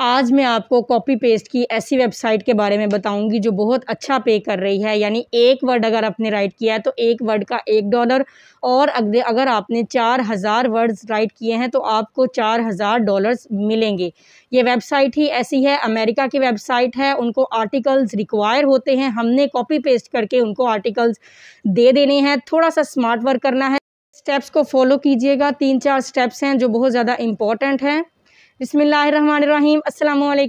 आज मैं आपको कॉपी पेस्ट की ऐसी वेबसाइट के बारे में बताऊंगी जो बहुत अच्छा पे कर रही है यानी एक वर्ड अगर आपने राइट किया है तो एक वर्ड का एक डॉलर और अगर आपने चार हज़ार वर्ड्स राइट किए हैं तो आपको चार हज़ार डॉलर्स मिलेंगे ये वेबसाइट ही ऐसी है अमेरिका की वेबसाइट है उनको आर्टिकल्स रिक्वायर होते हैं हमने कॉपी पेस्ट करके उनको आर्टिकल्स दे देने हैं थोड़ा सा स्मार्ट वर्क करना है स्टेप्स को फॉलो कीजिएगा तीन चार स्टेप्स हैं जो बहुत ज़्यादा इंपॉर्टेंट हैं बिसमीम् अल्लाम वरहमल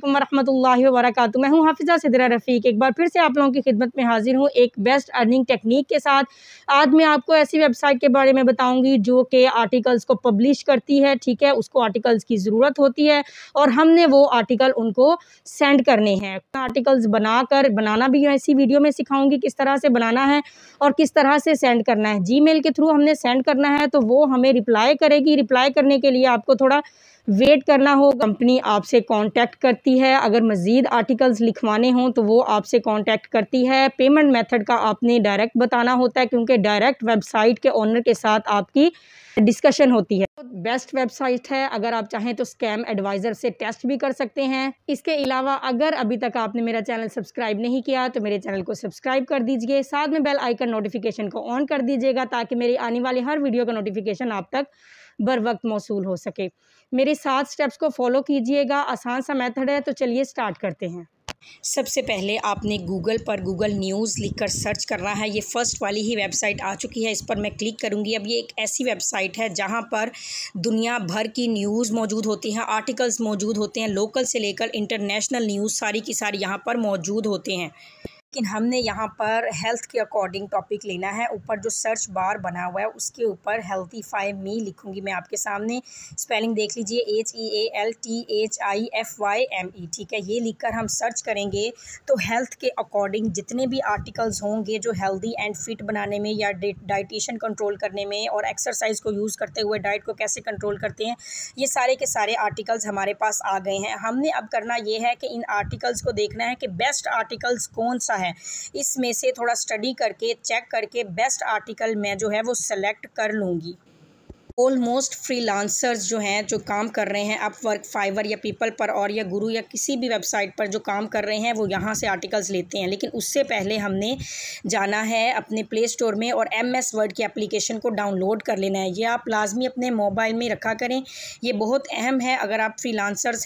वर्क मैं हूं हाफिज़ा सिदरा रफ़ीक एक बार फिर से आप लोगों की खिदमत में हाजिर हूँ एक बेस्ट अर्निंग टेक्निक के साथ आज मैं आपको ऐसी वेबसाइट के बारे में बताऊँगी जो कि आर्टिकल्स को पब्लिश करती है ठीक है उसको आर्टिकल्स की ज़रूरत होती है और हमने वो आर्टिकल उनको सेंड करने हैं आर्टिकल्स बना कर बनाना भी ऐसी वीडियो में सिखाऊँगी किस तरह से बनाना है और किस तरह से सेंड करना है जी के थ्रू हमने सेंड करना है तो वो हमें रिप्लाई करेगी रिप्लाई करने के लिए आपको थोड़ा वेट करना हो कंपनी आपसे कांटेक्ट करती है अगर मज़ीद आर्टिकल्स लिखवाने हों तो वो आपसे कांटेक्ट करती है पेमेंट मेथड का आपने डायरेक्ट बताना होता है क्योंकि डायरेक्ट वेबसाइट के ओनर के साथ आपकी डिस्कशन होती है बेस्ट वेबसाइट है अगर आप चाहें तो स्कैम एडवाइज़र से टेस्ट भी कर सकते हैं इसके अलावा अगर अभी तक आपने मेरा चैनल सब्सक्राइब नहीं किया तो मेरे चैनल को सब्सक्राइब कर दीजिए साथ में बेल आइकन नोटिफिकेशन को ऑन कर दीजिएगा ताकि मेरी आने वाली हर वीडियो का नोटिफिकेशन आप तक बर वक्त मौसू हो सके मेरे सात स्टेप्स को फॉलो कीजिएगा आसान सा मेथड है तो चलिए स्टार्ट करते हैं सबसे पहले आपने गूगल पर गूगल न्यूज़ लिखकर सर्च करना है ये फ़र्स्ट वाली ही वेबसाइट आ चुकी है इस पर मैं क्लिक करूँगी अब ये एक ऐसी वेबसाइट है जहाँ पर दुनिया भर की न्यूज़ मौजूद होती हैं आर्टिकल्स मौजूद होते हैं लोकल से लेकर इंटरनेशनल न्यूज़ सारी की सारी यहाँ पर मौजूद होते हैं लेकिन हमने यहाँ पर हेल्थ के अकॉर्डिंग टॉपिक लेना है ऊपर जो सर्च बार बना हुआ है उसके ऊपर हेल्थी फाइव मी लिखूंगी मैं आपके सामने स्पेलिंग देख लीजिए H E A L T H I F Y M E ठीक है ये लिखकर हम सर्च करेंगे तो हेल्थ के अकॉर्डिंग जितने भी आर्टिकल्स होंगे जो हेल्दी एंड फिट बनाने में या डाइटिशन कंट्रोल करने में और एक्सरसाइज को यूज़ करते हुए डाइट को कैसे कंट्रोल करते हैं ये सारे के सारे आर्टिकल्स हमारे पास आ गए हैं हमने अब करना ये है कि इन आर्टिकल्स को देखना है कि बेस्ट आर्टिकल्स कौन सा है इसमें से थोड़ा स्टडी करके चेक करके बेस्ट आर्टिकल मैं जो है वो सेलेक्ट कर लूँगी ऑलमोस्ट फ्रीलांसर्स जो हैं जो काम कर रहे हैं आप वर्क फाइवर या पीपल पर और या गुरु या किसी भी वेबसाइट पर जो काम कर रहे हैं वो यहाँ से आर्टिकल्स लेते हैं लेकिन उससे पहले हमने जाना है अपने प्ले स्टोर में और एम एस वर्ड की एप्लीकेशन को डाउनलोड कर लेना है ये आप लाजमी अपने मोबाइल में रखा करें ये बहुत अहम है अगर आप फ्री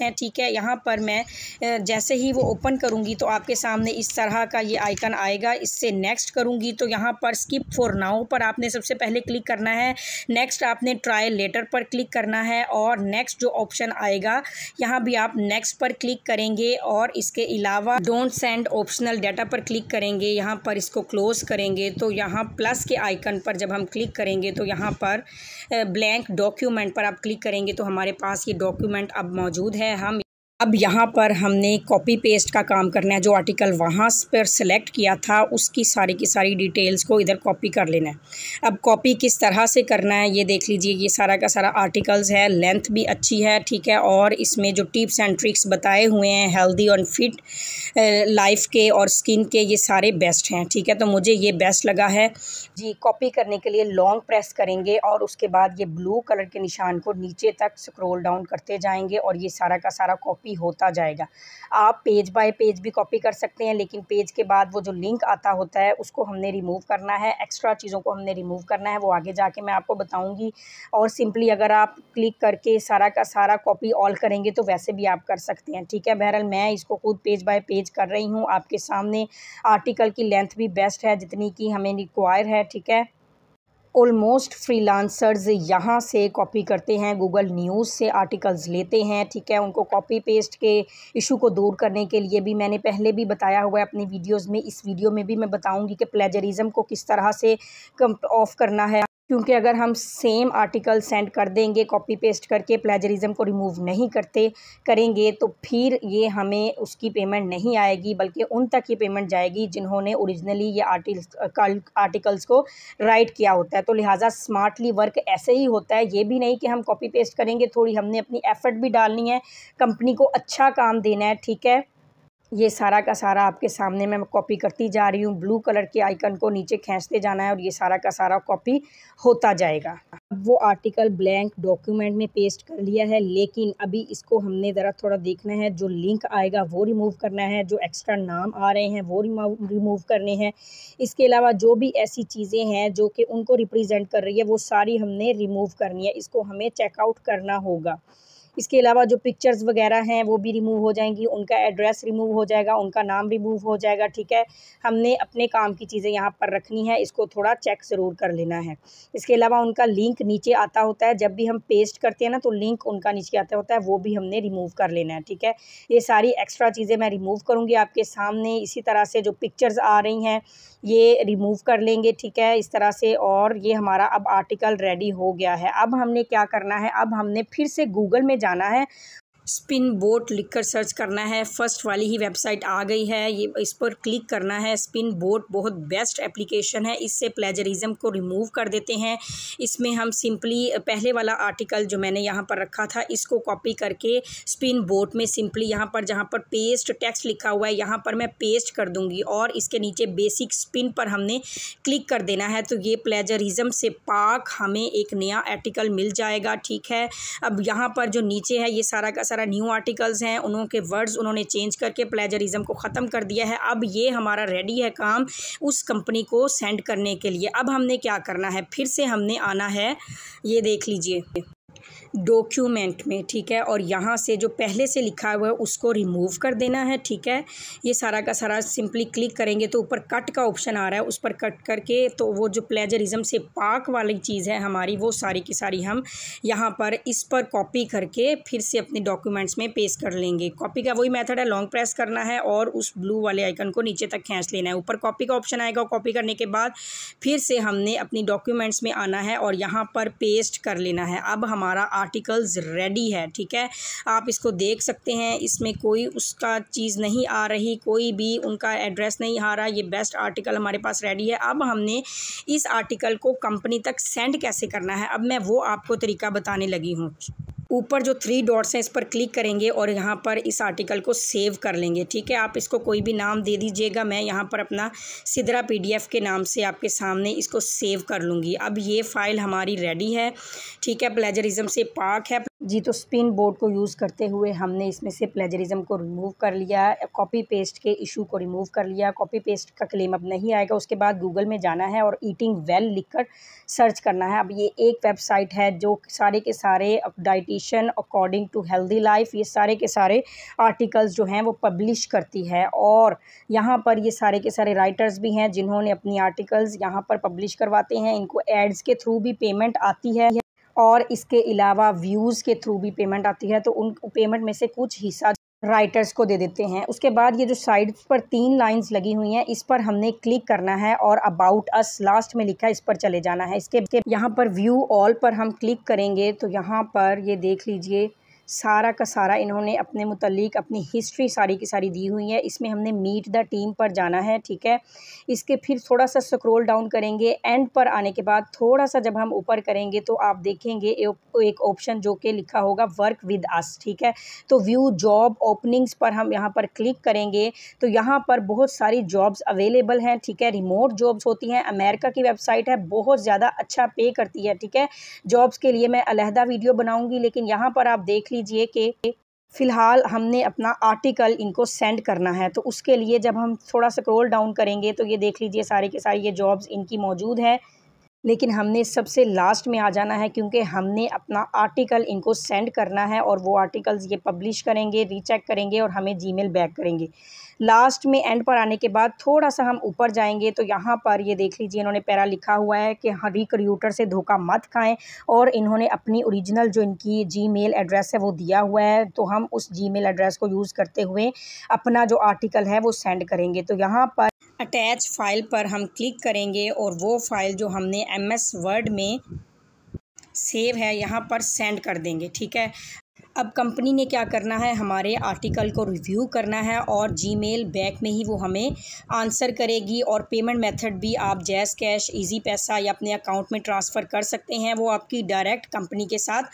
हैं ठीक है यहाँ पर मैं जैसे ही वो ओपन करूँगी तो आपके सामने इस तरह का ये आइकन आएगा इससे नेक्स्ट करूँगी तो यहाँ पर स्किप फॉर नाउ पर आपने सबसे पहले क्लिक करना है नेक्स्ट आपने ट्रायल लेटर पर क्लिक करना है और नेक्स्ट जो ऑप्शन आएगा यहाँ भी आप नेक्स्ट पर क्लिक करेंगे और इसके अलावा डोंट सेंड ऑप्शनल डाटा पर क्लिक करेंगे यहाँ पर इसको क्लोज करेंगे तो यहाँ प्लस के आइकन पर जब हम क्लिक करेंगे तो यहाँ पर ब्लैंक डॉक्यूमेंट पर आप क्लिक करेंगे तो हमारे पास ये डॉक्यूमेंट अब मौजूद है हम अब यहाँ पर हमने कॉपी पेस्ट का काम करना है जो आर्टिकल वहाँ पर सिलेक्ट किया था उसकी सारी की सारी डिटेल्स को इधर कॉपी कर लेना है अब कॉपी किस तरह से करना है ये देख लीजिए ये सारा का सारा आर्टिकल्स है लेंथ भी अच्छी है ठीक है और इसमें जो टिप्स एंड ट्रिक्स बताए हुए हैं हेल्दी और फिट लाइफ के और स्किन के ये सारे बेस्ट हैं ठीक है तो मुझे ये बेस्ट लगा है जी कॉपी करने के लिए लॉन्ग प्रेस करेंगे और उसके बाद ये ब्लू कलर के निशान को नीचे तक स्क्रोल डाउन करते जाएंगे और ये सारा का सारा कॉपी कॉपी होता जाएगा आप पेज बाय पेज भी कॉपी कर सकते हैं लेकिन पेज के बाद वो जो लिंक आता होता है उसको हमने रिमूव करना है एक्स्ट्रा चीज़ों को हमने रिमूव करना है वो आगे जाके मैं आपको बताऊँगी और सिंपली अगर आप क्लिक करके सारा का सारा कॉपी ऑल करेंगे तो वैसे भी आप कर सकते हैं ठीक है बहरहाल मैं इसको खुद पेज बाय पेज कर रही हूँ आपके सामने आर्टिकल की लेंथ भी बेस्ट है जितनी की हमें रिक्वायर है ठीक है ऑलमोस्ट फ्रीलांसर्स यहाँ से कॉपी करते हैं गूगल न्यूज़ से आर्टिकल्स लेते हैं ठीक है उनको कॉपी पेस्ट के इशू को दूर करने के लिए भी मैंने पहले भी बताया हुआ है अपनी वीडियोस में इस वीडियो में भी मैं बताऊंगी कि प्लेजरिज्म को किस तरह से कम ऑफ करना है क्योंकि अगर हम सेम आर्टिकल सेंड कर देंगे कॉपी पेस्ट करके प्लेजरिज्म को रिमूव नहीं करते करेंगे तो फिर ये हमें उसकी पेमेंट नहीं आएगी बल्कि उन तक ये पेमेंट जाएगी जिन्होंने ओरिजिनली ये आर्टिकल आर्टिकल्स को राइट किया होता है तो लिहाजा स्मार्टली वर्क ऐसे ही होता है ये भी नहीं कि हम कॉपी पेस्ट करेंगे थोड़ी हमने अपनी एफर्ट भी डालनी है कंपनी को अच्छा काम देना है ठीक है ये सारा का सारा आपके सामने मैं कॉपी करती जा रही हूँ ब्लू कलर के आइकन को नीचे खींचते जाना है और ये सारा का सारा कॉपी होता जाएगा अब वो आर्टिकल ब्लैंक डॉक्यूमेंट में पेस्ट कर लिया है लेकिन अभी इसको हमने ज़रा थोड़ा देखना है जो लिंक आएगा वो रिमूव करना है जो एक्स्ट्रा नाम आ रहे हैं वो रिमूव करने हैं इसके अलावा जो भी ऐसी चीज़ें हैं जो कि उनको रिप्रजेंट कर रही है वो सारी हमने रिमूव करनी है इसको हमें चेकआउट करना होगा इसके अलावा जो पिक्चर्स वगैरह हैं वो भी रिमूव हो जाएंगी उनका एड्रेस रिमूव हो जाएगा उनका नाम रिमूव हो जाएगा ठीक है हमने अपने काम की चीज़ें यहाँ पर रखनी है इसको थोड़ा चेक ज़रूर कर लेना है इसके अलावा उनका लिंक नीचे आता होता है जब भी हम पेस्ट करते हैं ना तो लिंक उनका नीचे आता होता है वो भी हमने रिमूव कर लेना है ठीक है ये सारी एक्स्ट्रा चीज़ें मैं रिमूव करूँगी आपके सामने इसी तरह से जो पिक्चर्स आ रही हैं ये रिमूव कर लेंगे ठीक है इस तरह से और ये हमारा अब आर्टिकल रेडी हो गया है अब हमने क्या करना है अब हमने फिर से गूगल में जाना है स्पिन बोट लिखकर सर्च करना है फर्स्ट वाली ही वेबसाइट आ गई है ये इस पर क्लिक करना है स्पिन बोट बहुत बेस्ट एप्लीकेशन है इससे प्लेजरिज्म को रिमूव कर देते हैं इसमें हम सिंपली पहले वाला आर्टिकल जो मैंने यहाँ पर रखा था इसको कॉपी करके स्पिन बोट में सिंपली यहाँ पर जहाँ पर पेस्ट टेक्स्ट लिखा हुआ है यहाँ पर मैं पेस्ट कर दूँगी और इसके नीचे बेसिक स्पिन पर हमने क्लिक कर देना है तो ये प्लेजरिज्म से पाक हमें एक नया आर्टिकल मिल जाएगा ठीक है अब यहाँ पर जो नीचे है ये सारा का सारा न्यू आर्टिकल्स हैं उनके वर्ड्स उन्होंने चेंज करके प्लेजरिज्म को ख़त्म कर दिया है अब ये हमारा रेडी है काम उस कंपनी को सेंड करने के लिए अब हमने क्या करना है फिर से हमने आना है ये देख लीजिए डॉक्यूमेंट में ठीक है और यहाँ से जो पहले से लिखा हुआ है उसको रिमूव कर देना है ठीक है ये सारा का सारा सिंपली क्लिक करेंगे तो ऊपर कट का ऑप्शन आ रहा है उस पर कट करके तो वो जो प्लेजरिज्म से पाक वाली चीज़ है हमारी वो सारी की सारी हम यहाँ पर इस पर कॉपी करके फिर से अपने डॉक्यूमेंट्स में पेश कर लेंगे कॉपी का वही मैथड है लॉन्ग प्रेस करना है और उस ब्लू वाले आइकन को नीचे तक खींच लेना है ऊपर कॉपी का ऑप्शन आएगा कॉपी करने के बाद फिर से हमने अपनी डॉक्यूमेंट्स में आना है और यहाँ पर पेस्ट कर लेना है अब हमारा आर्टिकल्स रेडी है ठीक है आप इसको देख सकते हैं इसमें कोई उसका चीज़ नहीं आ रही कोई भी उनका एड्रेस नहीं आ रहा ये बेस्ट आर्टिकल हमारे पास रेडी है अब हमने इस आर्टिकल को कंपनी तक सेंड कैसे करना है अब मैं वो आपको तरीका बताने लगी हूँ ऊपर जो थ्री डॉट्स हैं इस पर क्लिक करेंगे और यहाँ पर इस आर्टिकल को सेव कर लेंगे ठीक है आप इसको कोई भी नाम दे दीजिएगा मैं यहाँ पर अपना सिदरा पीडीएफ के नाम से आपके सामने इसको सेव कर लूँगी अब ये फ़ाइल हमारी रेडी है ठीक है प्लेजरिज्म से पाक है जी तो स्पिन बोर्ड को यूज़ करते हुए हमने इसमें से प्लेजरिज्म को रिमूव कर लिया कॉपी पेस्ट के इशू को रिमूव कर लिया कॉपी पेस्ट का क्लेम अब नहीं आएगा उसके बाद गूगल में जाना है और ईटिंग वेल लिखकर सर्च करना है अब ये एक वेबसाइट है जो सारे के सारे dietitian according to healthy life ये सारे के सारे आर्टिकल्स जो हैं वो पब्लिश करती है और यहाँ पर ये सारे के सारे राइटर्स भी हैं जिन्होंने अपनी आर्टिकल्स यहाँ पर पब्लिश करवाते हैं इनको एड्स के थ्रू भी पेमेंट आती है और इसके अलावा व्यूज़ के थ्रू भी पेमेंट आती है तो उन पेमेंट में से कुछ हिस्सा राइटर्स को दे देते हैं उसके बाद ये जो साइड पर तीन लाइंस लगी हुई हैं इस पर हमने क्लिक करना है और अबाउट अस लास्ट में लिखा है इस पर चले जाना है इसके यहाँ पर व्यू ऑल पर हम क्लिक करेंगे तो यहाँ पर ये देख लीजिए सारा का सारा इन्होंने अपने मतलब अपनी हिस्ट्री सारी की सारी दी हुई है इसमें हमने मीट द टीम पर जाना है ठीक है इसके फिर थोड़ा सा स्क्रोल डाउन करेंगे एंड पर आने के बाद थोड़ा सा जब हम ऊपर करेंगे तो आप देखेंगे एक ऑप्शन जो कि लिखा होगा वर्क विद अस ठीक है तो व्यू जॉब ओपनिंग्स पर हम यहाँ पर क्लिक करेंगे तो यहाँ पर बहुत सारी जॉब्स अवेलेबल हैं ठीक है रिमोट जॉब्स होती हैं अमेरिका की वेबसाइट है बहुत ज़्यादा अच्छा पे करती है ठीक है जॉब्स के लिए मैं अलहदा वीडियो बनाऊँगी लेकिन यहाँ पर आप देख लीजिए कि फ़िलहाल हमने अपना आर्टिकल इनको सेंड करना है तो उसके लिए जब हम थोड़ा स्क्रोल डाउन करेंगे तो ये देख लीजिए सारे के सारे ये जॉब्स इनकी मौजूद है लेकिन हमने सबसे लास्ट में आ जाना है क्योंकि हमने अपना आर्टिकल इनको सेंड करना है और वो आर्टिकल्स ये पब्लिश करेंगे रीचेक करेंगे और हमें जीमेल बैक करेंगे लास्ट में एंड पर आने के बाद थोड़ा सा हम ऊपर जाएंगे तो यहाँ पर ये देख लीजिए इन्होंने पैरा लिखा हुआ है कि रिक्रूटर से धोखा मत खाएं और इन्होंने अपनी ओरिजिनल जो इनकी जीमेल एड्रेस है वो दिया हुआ है तो हम उस जीमेल एड्रेस को यूज़ करते हुए अपना जो आर्टिकल है वो सेंड करेंगे तो यहाँ पर अटैच फाइल पर हम क्लिक करेंगे और वो फाइल जो हमने एम एस वर्ड में सेव है यहाँ पर सेंड कर देंगे ठीक है अब कंपनी ने क्या करना है हमारे आर्टिकल को रिव्यू करना है और जीमेल बैक में ही वो हमें आंसर करेगी और पेमेंट मेथड भी आप जैस कैश इजी पैसा या अपने अकाउंट में ट्रांसफ़र कर सकते हैं वो आपकी डायरेक्ट कंपनी के साथ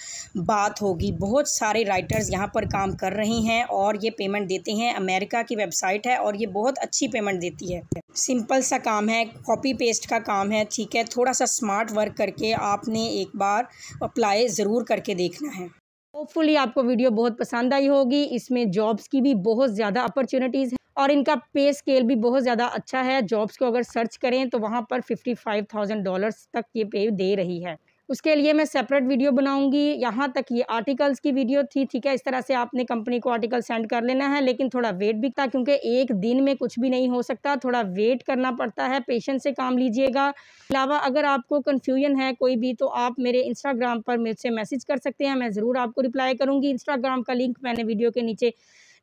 बात होगी बहुत सारे राइटर्स यहाँ पर काम कर रहे हैं और ये पेमेंट देते हैं अमेरिका की वेबसाइट है और ये बहुत अच्छी पेमेंट देती है सिंपल सा काम है कॉपी पेस्ट का काम है ठीक है थोड़ा सा स्मार्ट वर्क करके आपने एक बार अप्लाई ज़रूर करके देखना है होपफुली आपको वीडियो बहुत पसंद आई होगी इसमें जॉब्स की भी बहुत ज़्यादा अपॉर्चुनिटीज़ है और इनका पे स्केल भी बहुत ज़्यादा अच्छा है जॉब्स को अगर सर्च करें तो वहाँ पर फिफ्टी फाइव थाउजेंड डॉलर्स तक ये पे दे रही है उसके लिए मैं सेपरेट वीडियो बनाऊंगी यहाँ तक ये आर्टिकल्स की वीडियो थी ठीक है इस तरह से आपने कंपनी को आर्टिकल सेंड कर लेना है लेकिन थोड़ा वेट भी था क्योंकि एक दिन में कुछ भी नहीं हो सकता थोड़ा वेट करना पड़ता है पेशेंस से काम लीजिएगा अलावा अगर आपको कन्फ्यूजन है कोई भी तो आप मेरे इंस्टाग्राम पर मुझसे मैसेज कर सकते हैं मैं ज़रूर आपको रिप्लाई करूँगी इंस्टाग्राम का लिंक मैंने वीडियो के नीचे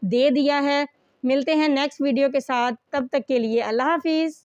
दे दिया है मिलते हैं नेक्स्ट वीडियो के साथ तब तक के लिए अल्लाह हाफिज़